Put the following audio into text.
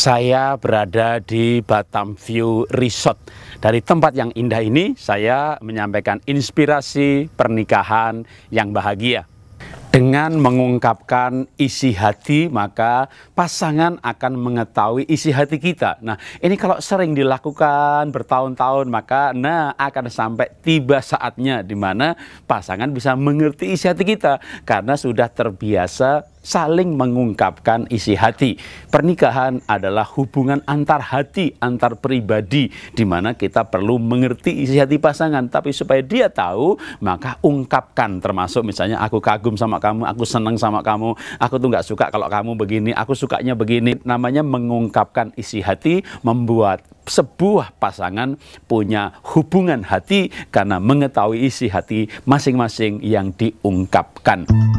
saya berada di Batam View Resort. Dari tempat yang indah ini, saya menyampaikan inspirasi pernikahan yang bahagia. Dengan mengungkapkan isi hati, maka pasangan akan mengetahui isi hati kita. Nah, ini kalau sering dilakukan bertahun-tahun, maka nah akan sampai tiba saatnya di mana pasangan bisa mengerti isi hati kita karena sudah terbiasa saling mengungkapkan isi hati. Pernikahan adalah hubungan antar hati, antar pribadi, di mana kita perlu mengerti isi hati pasangan. Tapi supaya dia tahu, maka ungkapkan. Termasuk misalnya aku kagum sama kamu, aku senang sama kamu, aku tuh nggak suka kalau kamu begini, aku sukanya begini. Namanya mengungkapkan isi hati, membuat sebuah pasangan punya hubungan hati karena mengetahui isi hati masing-masing yang diungkapkan.